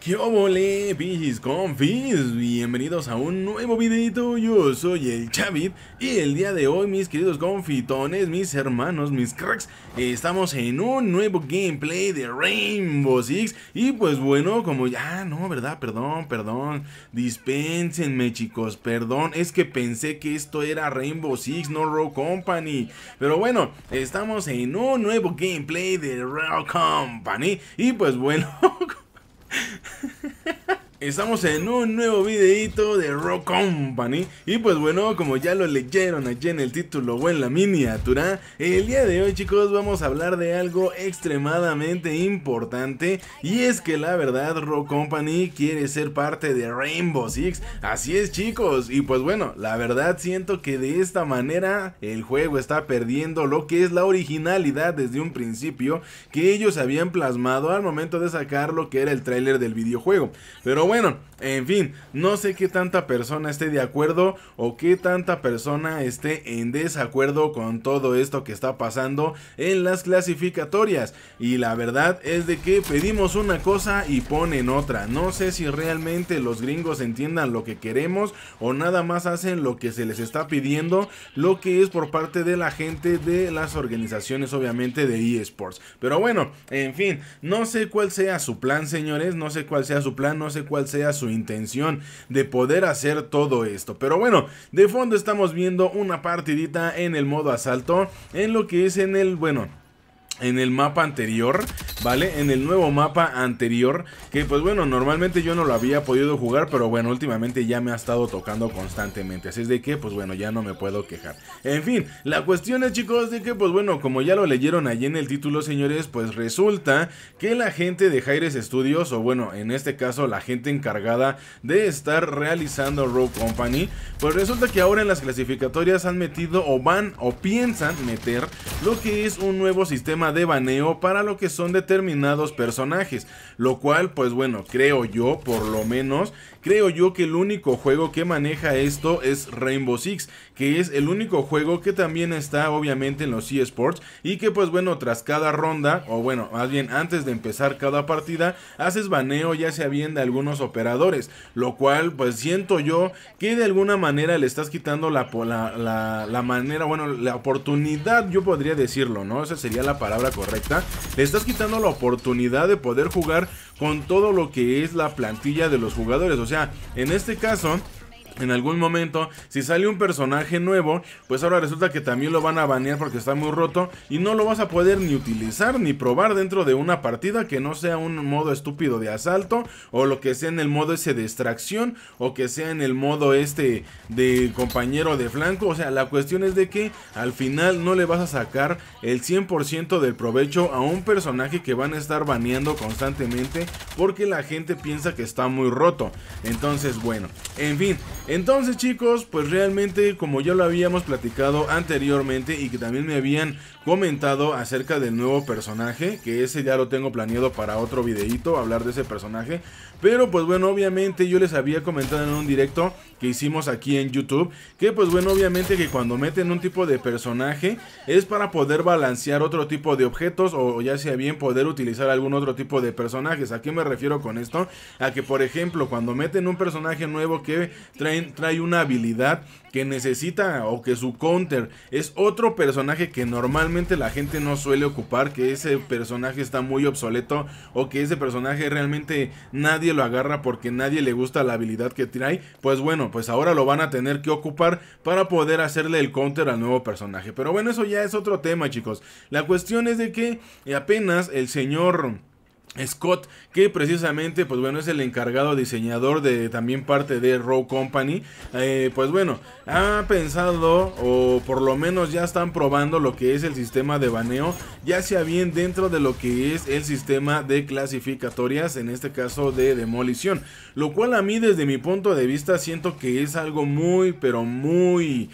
¿Qué obole, pichis confis? Bienvenidos a un nuevo videito, yo soy el Chavit Y el día de hoy, mis queridos confitones, mis hermanos, mis cracks Estamos en un nuevo gameplay de Rainbow Six Y pues bueno, como ya, ah, no, verdad, perdón, perdón Dispénsenme chicos, perdón Es que pensé que esto era Rainbow Six, no Rock Company Pero bueno, estamos en un nuevo gameplay de Rock Company Y pues bueno... Estamos en un nuevo videito de Rock Company Y pues bueno, como ya lo leyeron allí en el título o en la miniatura El día de hoy chicos vamos a hablar de algo extremadamente importante Y es que la verdad Rock Company quiere ser parte de Rainbow Six Así es chicos, y pues bueno, la verdad siento que de esta manera El juego está perdiendo lo que es la originalidad desde un principio Que ellos habían plasmado al momento de sacar lo que era el tráiler del videojuego Pero bueno, en fin, no sé qué tanta persona esté de acuerdo o qué tanta persona esté en desacuerdo con todo esto que está pasando en las clasificatorias. Y la verdad es de que pedimos una cosa y ponen otra. No sé si realmente los gringos entiendan lo que queremos o nada más hacen lo que se les está pidiendo, lo que es por parte de la gente de las organizaciones obviamente de eSports. Pero bueno, en fin, no sé cuál sea su plan señores, no sé cuál sea su plan, no sé cuál sea su intención de poder hacer todo esto. Pero bueno, de fondo estamos viendo una partidita en el modo asalto, en lo que es en el, bueno, en el mapa anterior, ¿vale? En el nuevo mapa anterior, que pues bueno, normalmente yo no lo había podido jugar, pero bueno, últimamente ya me ha estado tocando constantemente, así es de que pues bueno, ya no me puedo quejar. En fin, la cuestión es chicos de que pues bueno, como ya lo leyeron allí en el título señores, pues resulta que la gente de Jaires Studios, o bueno, en este caso la gente encargada de estar realizando Rogue Company, pues resulta que ahora en las clasificatorias han metido o van o piensan meter lo que es un nuevo sistema de baneo para lo que son determinados personajes. Lo cual, pues bueno, creo yo, por lo menos, creo yo que el único juego que maneja esto es Rainbow Six que es el único juego que también está obviamente en los eSports y que pues bueno, tras cada ronda, o bueno, más bien antes de empezar cada partida, haces baneo ya sea bien de algunos operadores, lo cual pues siento yo que de alguna manera le estás quitando la, la, la, manera, bueno, la oportunidad, yo podría decirlo, ¿no? Esa sería la palabra correcta. Le estás quitando la oportunidad de poder jugar con todo lo que es la plantilla de los jugadores, o sea, en este caso en algún momento, si sale un personaje nuevo, pues ahora resulta que también lo van a banear porque está muy roto y no lo vas a poder ni utilizar ni probar dentro de una partida que no sea un modo estúpido de asalto o lo que sea en el modo ese de extracción o que sea en el modo este de compañero de flanco. O sea, la cuestión es de que al final no le vas a sacar el 100% del provecho a un personaje que van a estar baneando constantemente porque la gente piensa que está muy roto. Entonces, bueno, en fin. Entonces chicos, pues realmente como ya lo habíamos platicado anteriormente y que también me habían comentado acerca del nuevo personaje, que ese ya lo tengo planeado para otro videito, hablar de ese personaje. Pero pues bueno, obviamente yo les había comentado en un directo que hicimos aquí en YouTube, que pues bueno, obviamente que cuando meten un tipo de personaje es para poder balancear otro tipo de objetos o ya sea bien poder utilizar algún otro tipo de personajes. ¿A qué me refiero con esto? A que por ejemplo, cuando meten un personaje nuevo que trae una habilidad que necesita o que su counter es otro personaje que normalmente la gente no suele ocupar, que ese personaje está muy obsoleto o que ese personaje realmente nadie lo agarra porque nadie le gusta la habilidad que trae, pues bueno, pues ahora lo van a tener que ocupar para poder hacerle el counter al nuevo personaje. Pero bueno, eso ya es otro tema, chicos. La cuestión es de que apenas el señor Scott, que precisamente, pues bueno, es el encargado diseñador de también parte de Raw Company, eh, pues bueno, ha pensado o por lo menos ya están probando lo que es el sistema de baneo, ya sea bien dentro de lo que es el sistema de clasificatorias, en este caso de demolición, lo cual a mí desde mi punto de vista siento que es algo muy, pero muy...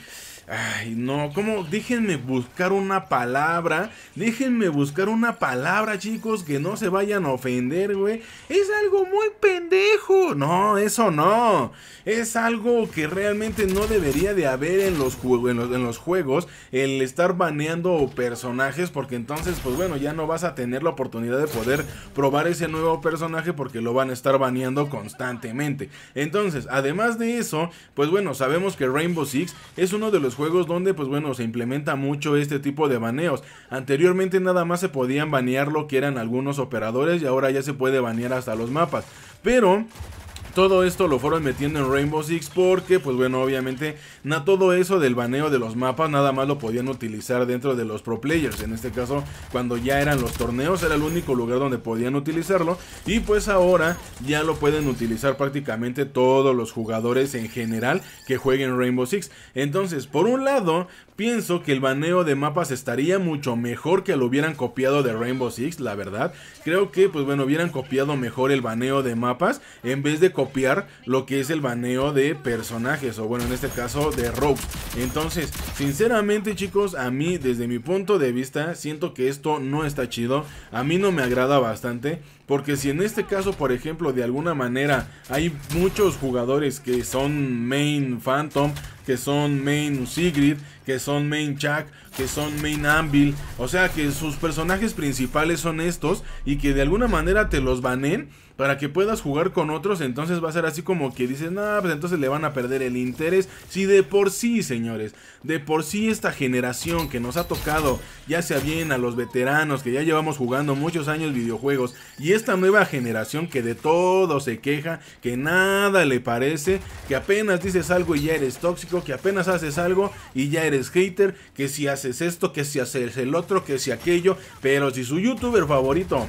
Ay, no, como Déjenme buscar una palabra. Déjenme buscar una palabra, chicos, que no se vayan a ofender, güey. Es algo muy pendejo. No, eso no. Es algo que realmente no debería de haber en los, en los juegos. El estar baneando personajes, porque entonces, pues bueno, ya no vas a tener la oportunidad de poder probar ese nuevo personaje porque lo van a estar baneando constantemente. Entonces, además de eso, pues bueno, sabemos que Rainbow Six es uno de los juegos donde, pues bueno, se implementa mucho este tipo de baneos. Anteriormente nada más se podían banear lo que eran algunos operadores y ahora ya se puede banear hasta los mapas. Pero todo esto lo fueron metiendo en Rainbow Six porque, pues bueno, obviamente, nada todo eso del baneo de los mapas nada más lo podían utilizar dentro de los pro players. En este caso, cuando ya eran los torneos, era el único lugar donde podían utilizarlo. Y pues ahora ya lo pueden utilizar prácticamente todos los jugadores en general que jueguen Rainbow Six. Entonces, por un lado, pienso que el baneo de mapas estaría mucho mejor que lo hubieran copiado de Rainbow Six, la verdad. Creo que, pues bueno, hubieran copiado mejor el baneo de mapas en vez de copiar copiar lo que es el baneo de personajes, o bueno, en este caso de rope. Entonces, sinceramente chicos, a mí desde mi punto de vista, siento que esto no está chido, a mí no me agrada bastante, porque si en este caso, por ejemplo, de alguna manera hay muchos jugadores que son main Phantom, que son main Sigrid, que son Main Chuck, que son Main Anvil. O sea que sus personajes principales son estos y que de alguna manera te los banen para que puedas jugar con otros. Entonces va a ser así como que dices, nada, pues entonces le van a perder el interés. Si de por sí, señores, de por sí esta generación que nos ha tocado, ya sea bien a los veteranos que ya llevamos jugando muchos años videojuegos y esta nueva generación que de todo se queja, que nada le parece, que apenas dices algo y ya eres tóxico, que apenas haces algo y ya eres Skater, hater, que si haces esto, que si haces el otro, que si aquello, pero si su youtuber favorito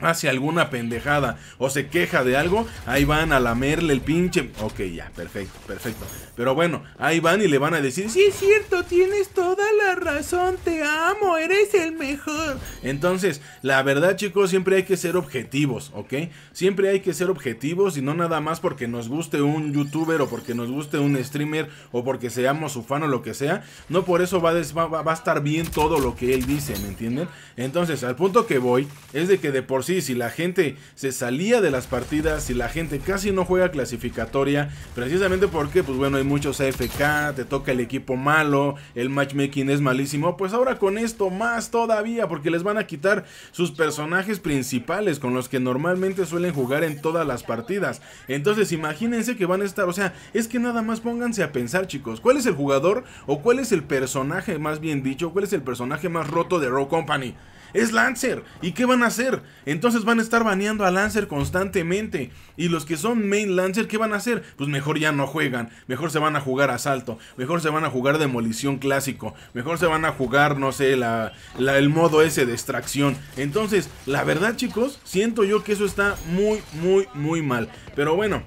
hace alguna pendejada o se queja de algo, ahí van a lamerle el pinche... Ok, ya, perfecto, perfecto. Pero bueno, ahí van y le van a decir, Si es cierto, tienes toda la razón, te amo, eres el mejor. Entonces, la verdad chicos, siempre hay que ser objetivos, ¿ok? Siempre hay que ser objetivos y no nada más porque nos guste un youtuber o porque nos guste un streamer o porque seamos su fan o lo que sea. No por eso va va a estar bien todo lo que él dice, ¿me entienden? Entonces, al punto que voy es de que de por sí, si la gente se salía de las partidas, si la gente casi no juega clasificatoria, precisamente porque, pues bueno, hay muchos AFK, te toca el equipo malo, el matchmaking es malísimo, pues ahora con esto más todavía, porque les van a quitar sus personajes principales con los que normalmente suelen jugar en todas las partidas. Entonces, imagínense que van a estar, o sea, es que nada más pónganse a pensar, chicos, ¿cuál es el jugador o cuál es el personaje, más bien dicho, cuál es el personaje más roto de Rogue Company? es Lancer. ¿Y qué van a hacer? Entonces van a estar baneando a Lancer constantemente. Y los que son main Lancer, ¿qué van a hacer? Pues mejor ya no juegan. Mejor se van a jugar asalto. Mejor se van a jugar demolición clásico. Mejor se van a jugar, no sé, la, la, el modo ese de extracción. Entonces, la verdad, chicos, siento yo que eso está muy, muy, muy mal. Pero bueno.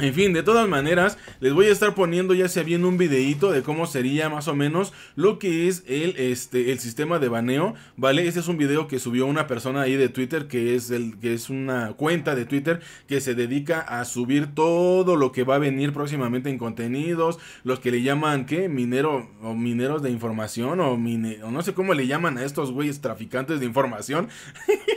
En fin, de todas maneras, les voy a estar poniendo ya sea bien un videito de cómo sería más o menos lo que es el, este, el sistema de baneo, ¿vale? Este es un video que subió una persona ahí de Twitter, que es, el, que es una cuenta de Twitter que se dedica a subir todo lo que va a venir próximamente en contenidos, los que le llaman, ¿qué? Minero o mineros de información o, o no sé cómo le llaman a estos güeyes traficantes de información.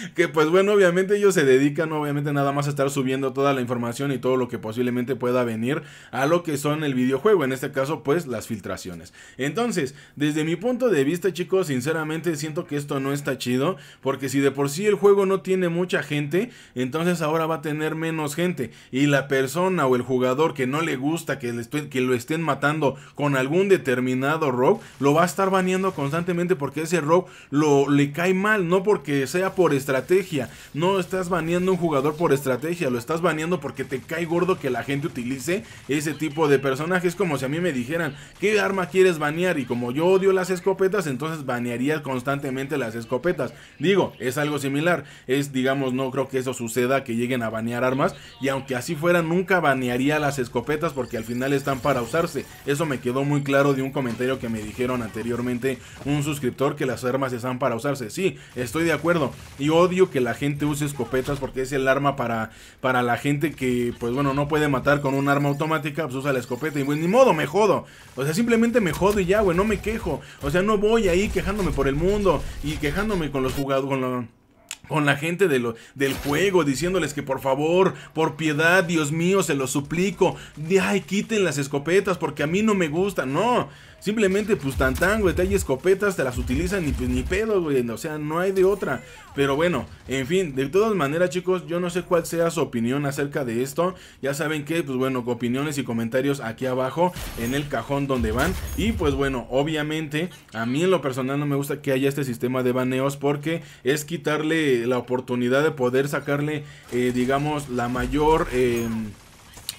que pues bueno, obviamente ellos se dedican obviamente nada más a estar subiendo toda la información y todo lo que posiblemente pueda venir a lo que son el videojuego, en este caso pues las filtraciones. Entonces, desde mi punto de vista chicos, sinceramente siento que esto no está chido, porque si de por sí el juego no tiene mucha gente, entonces ahora va a tener menos gente y la persona o el jugador que no le gusta que, le que lo estén matando con algún determinado rock, lo va a estar baneando constantemente porque ese rock lo, le cae mal, no porque sea por estrategia. No estás baneando un jugador por estrategia, lo estás baneando porque te cae gordo que la gente utilice ese tipo de personajes. Como si a mí me dijeran, ¿qué arma quieres banear? Y como yo odio las escopetas, entonces banearía constantemente las escopetas. Digo, es algo similar. Es, digamos, no creo que eso suceda, que lleguen a banear armas. Y aunque así fuera, nunca banearía las escopetas porque al final están para usarse. Eso me quedó muy claro de un comentario que me dijeron anteriormente un suscriptor que las armas están para usarse. Sí, estoy de acuerdo. Y odio que la gente use escopetas porque es el arma para, para la gente que, pues bueno, no puede matar con un arma automática, pues usa la escopeta. Y pues ni modo, me jodo. O sea, simplemente me jodo y ya, güey, no me quejo. O sea, no voy ahí quejándome por el mundo y quejándome con los jugadores, con con la gente de del juego, diciéndoles que por favor, por piedad, Dios mío, se los suplico, de ay, quiten las escopetas porque a mí no me gustan, no. Simplemente, pues tan tan, güey, te hay escopetas, te las utilizan pues, ni pedo, güey. O sea, no hay de otra. Pero bueno, en fin, de todas maneras, chicos, yo no sé cuál sea su opinión acerca de esto. Ya saben que, pues bueno, opiniones y comentarios aquí abajo en el cajón donde van. Y pues bueno, obviamente, a mí en lo personal no me gusta que haya este sistema de baneos porque es quitarle la oportunidad de poder sacarle, eh, digamos, la mayor... Em,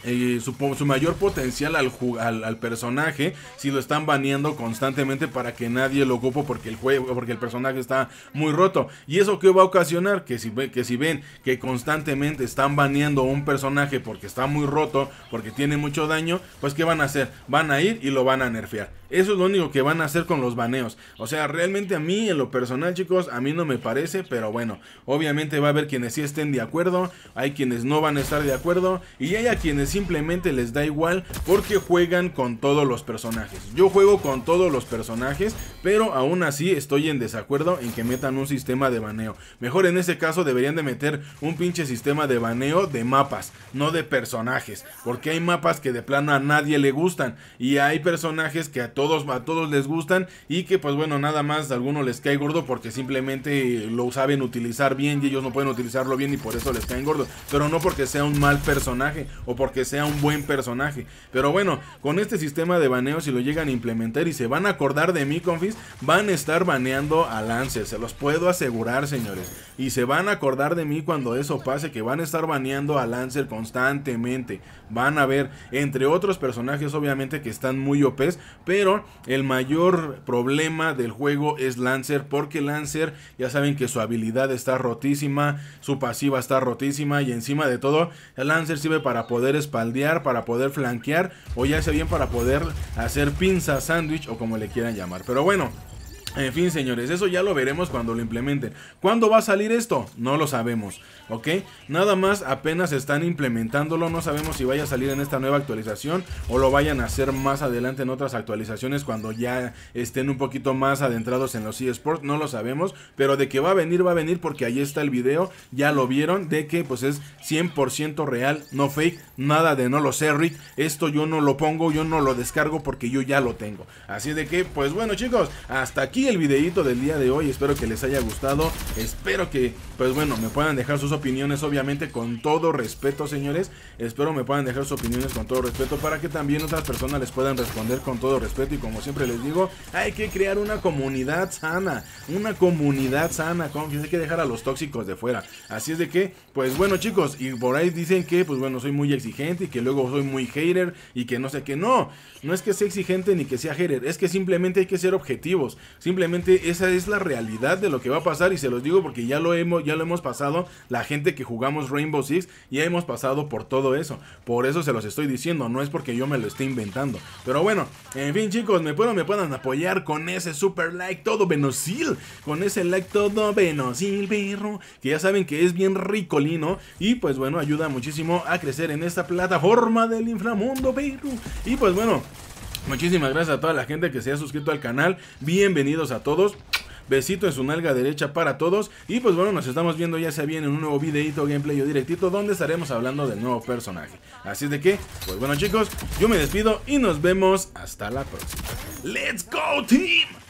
eh, su, mayor potencial al, al, personaje si lo están baneando constantemente para que nadie lo ocupe porque el juego porque el personaje está muy roto y eso que va a ocasionar que si ven que constantemente están baneando un personaje porque está muy roto porque tiene mucho daño pues qué van a hacer van a ir y lo van a nerfear eso es lo único que van a hacer con los baneos o sea realmente a mí en lo personal chicos a mí no me parece pero bueno obviamente va a haber quienes sí estén de acuerdo hay quienes no van a estar de acuerdo y hay a quienes simplemente les da igual porque juegan con todos los personajes. Yo juego con todos los personajes, pero aún así estoy en desacuerdo en que metan un sistema de baneo. Mejor en ese caso deberían de meter un pinche sistema de baneo de mapas, no de personajes, porque hay mapas que de plano a nadie le gustan y hay personajes que a todos a todos les gustan y que pues bueno, nada más a algunos les cae gordo porque simplemente lo saben utilizar bien y ellos no pueden utilizarlo bien y por eso les caen gordo, pero no porque sea un mal personaje o porque sea un buen personaje. Pero bueno, con este sistema de baneo, si lo llegan a implementar y se van a acordar de mí, confis, van a estar baneando a Lancer Se los puedo asegurar, señores. Y se van a acordar de mí cuando eso pase, que van a estar baneando a Lancer constantemente. Van a ver, entre otros personajes, obviamente, que están muy opes Pero el mayor problema del juego es Lancer, porque Lancer, ya saben que su habilidad está rotísima, su pasiva está rotísima, y encima de todo, Lancer sirve para poderes espaldear, para poder flanquear o ya sea bien para poder hacer pinza sándwich o como le quieran llamar. Pero bueno, en fin, señores, eso ya lo veremos cuando lo implementen. ¿Cuándo va a salir esto? No lo sabemos, ¿ok? Nada más apenas están implementándolo, no sabemos si vaya a salir en esta nueva actualización o lo vayan a hacer más adelante en otras actualizaciones cuando ya estén un poquito más adentrados en los eSports, no lo sabemos, pero de que va a venir, va a venir porque ahí está el video, ya lo vieron, de que pues es 100% real, no fake, nada de no lo sé, Rick, esto yo no lo pongo, yo no lo descargo porque yo ya lo tengo. Así de que, pues bueno chicos, hasta aquí el videito del día de hoy, espero que les haya gustado, espero que, pues bueno, me puedan dejar sus opiniones obviamente con todo respeto señores, espero me puedan dejar sus opiniones con todo respeto para que también otras personas les puedan responder con todo respeto y como siempre les digo, hay que crear una comunidad sana, una comunidad sana, se hay que dejar a los tóxicos de fuera, así es de que, pues bueno chicos, y por ahí dicen que, pues bueno, soy muy exigente y que luego soy muy hater y que no sé qué, no, no es que sea exigente ni que sea hater, es que simplemente hay que ser objetivos, Simplemente esa es la realidad de lo que va a pasar y se los digo porque ya lo hemos, ya lo hemos pasado la gente que jugamos Rainbow Six, ya hemos pasado por todo eso. Por eso se los estoy diciendo, no es porque yo me lo esté inventando. Pero bueno, en fin chicos, me pueden, me puedan apoyar con ese super like todo venosil, con ese like todo venosil, perro, que ya saben que es bien ricolino y pues bueno, ayuda muchísimo a crecer en esta plataforma del inframundo, perro. Y pues bueno, Muchísimas gracias a toda la gente que se ha suscrito al canal. Bienvenidos a todos. Besito en su nalga derecha para todos. Y pues bueno, nos estamos viendo ya sea bien en un nuevo videito, gameplay o directito donde estaremos hablando del nuevo personaje. Así es de que, pues bueno chicos, yo me despido y nos vemos hasta la próxima. ¡Let's go team!